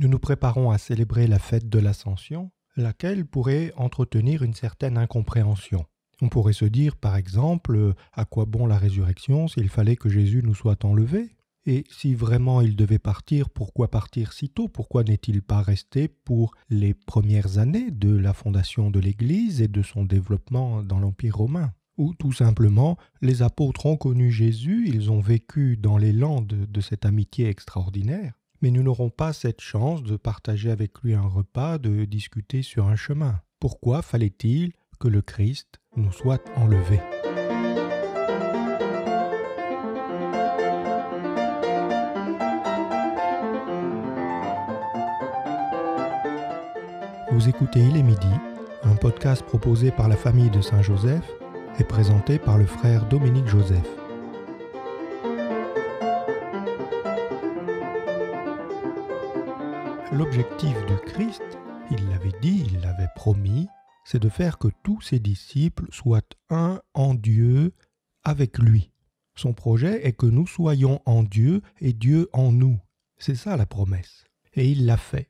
Nous nous préparons à célébrer la fête de l'Ascension, laquelle pourrait entretenir une certaine incompréhension. On pourrait se dire, par exemple, à quoi bon la résurrection s'il fallait que Jésus nous soit enlevé Et si vraiment il devait partir, pourquoi partir si tôt Pourquoi n'est-il pas resté pour les premières années de la fondation de l'Église et de son développement dans l'Empire romain ou tout simplement, les apôtres ont connu Jésus, ils ont vécu dans les landes de cette amitié extraordinaire, mais nous n'aurons pas cette chance de partager avec lui un repas, de discuter sur un chemin. Pourquoi fallait-il que le Christ nous soit enlevé Vous écoutez Il est midi, un podcast proposé par la famille de Saint-Joseph et présenté par le frère Dominique Joseph. L'objectif du Christ, il l'avait dit, il l'avait promis, c'est de faire que tous ses disciples soient un en Dieu avec lui. Son projet est que nous soyons en Dieu et Dieu en nous. C'est ça la promesse. Et il l'a fait.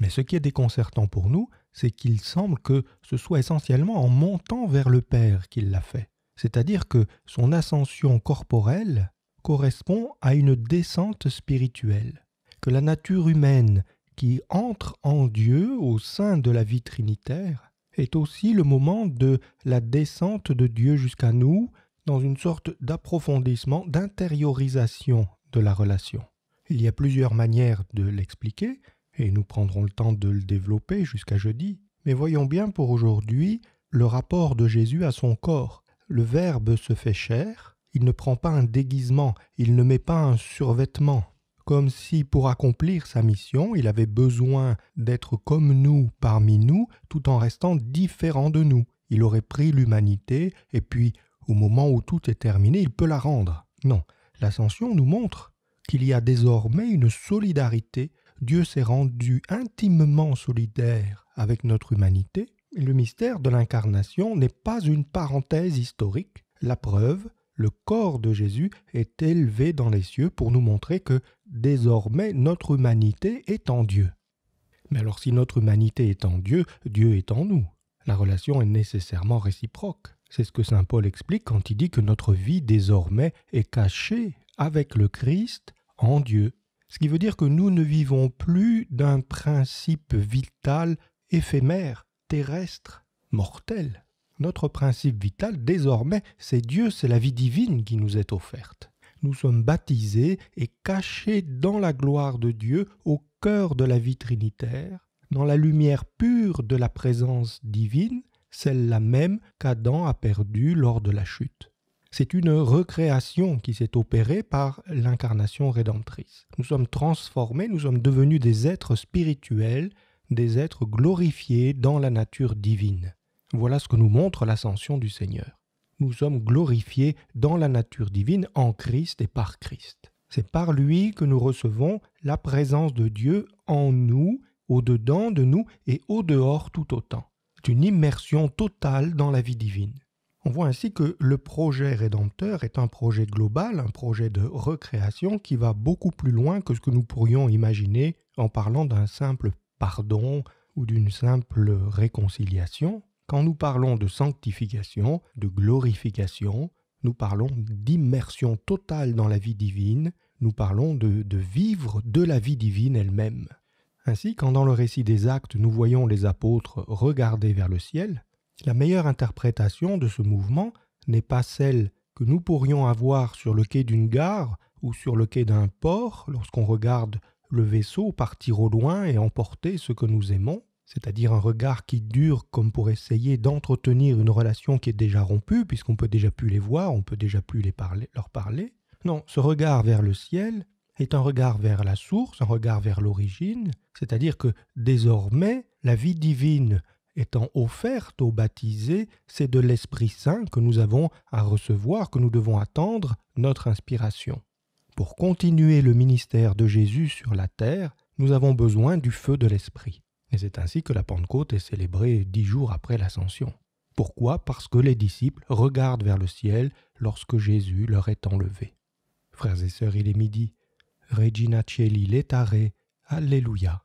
Mais ce qui est déconcertant pour nous, c'est qu'il semble que ce soit essentiellement en montant vers le Père qu'il l'a fait. C'est-à-dire que son ascension corporelle correspond à une descente spirituelle, que la nature humaine qui entre en Dieu au sein de la vie trinitaire est aussi le moment de la descente de Dieu jusqu'à nous dans une sorte d'approfondissement, d'intériorisation de la relation. Il y a plusieurs manières de l'expliquer, et nous prendrons le temps de le développer jusqu'à jeudi, mais voyons bien pour aujourd'hui le rapport de Jésus à son corps. Le Verbe se fait chair, il ne prend pas un déguisement, il ne met pas un survêtement, comme si pour accomplir sa mission, il avait besoin d'être comme nous parmi nous, tout en restant différent de nous. Il aurait pris l'humanité, et puis, au moment où tout est terminé, il peut la rendre. Non, l'ascension nous montre qu'il y a désormais une solidarité. Dieu s'est rendu intimement solidaire avec notre humanité. Le mystère de l'incarnation n'est pas une parenthèse historique. La preuve, le corps de Jésus est élevé dans les cieux pour nous montrer que désormais notre humanité est en Dieu. Mais alors si notre humanité est en Dieu, Dieu est en nous. La relation est nécessairement réciproque. C'est ce que Saint Paul explique quand il dit que notre vie désormais est cachée avec le Christ en Dieu. Ce qui veut dire que nous ne vivons plus d'un principe vital éphémère, terrestre, mortel. Notre principe vital, désormais, c'est Dieu, c'est la vie divine qui nous est offerte. Nous sommes baptisés et cachés dans la gloire de Dieu au cœur de la vie trinitaire, dans la lumière pure de la présence divine, celle-là même qu'Adam a perdue lors de la chute. C'est une recréation qui s'est opérée par l'incarnation rédemptrice. Nous sommes transformés, nous sommes devenus des êtres spirituels, des êtres glorifiés dans la nature divine. Voilà ce que nous montre l'ascension du Seigneur. Nous sommes glorifiés dans la nature divine, en Christ et par Christ. C'est par lui que nous recevons la présence de Dieu en nous, au-dedans de nous et au-dehors tout autant. C'est une immersion totale dans la vie divine. On voit ainsi que le projet rédempteur est un projet global, un projet de recréation qui va beaucoup plus loin que ce que nous pourrions imaginer en parlant d'un simple pardon ou d'une simple réconciliation. Quand nous parlons de sanctification, de glorification, nous parlons d'immersion totale dans la vie divine, nous parlons de, vivre de la vie divine elle-même. Ainsi, quand dans le récit des actes nous voyons les apôtres regarder vers le ciel, la meilleure interprétation de ce mouvement n'est pas celle que nous pourrions avoir sur le quai d'une gare ou sur le quai d'un port lorsqu'on regarde le vaisseau partir au loin et emporter ce que nous aimons, c'est-à-dire un regard qui dure comme pour essayer d'entretenir une relation qui est déjà rompue, puisqu'on peut déjà plus les voir, on peut déjà plus les parler, leur parler. Non, ce regard vers le ciel est un regard vers la source, un regard vers l'origine, c'est-à-dire que désormais, la vie divine étant offerte aux baptisés, c'est de l'Esprit Saint que nous avons à recevoir, que nous devons attendre notre inspiration. Pour continuer le ministère de Jésus sur la terre, nous avons besoin du feu de l'Esprit. Et c'est ainsi que la Pentecôte est célébrée dix jours après l'ascension. Pourquoi Parce que les disciples regardent vers le ciel lorsque Jésus leur est enlevé. Frères et sœurs, il est midi. Regina Cieli, letare. Alléluia.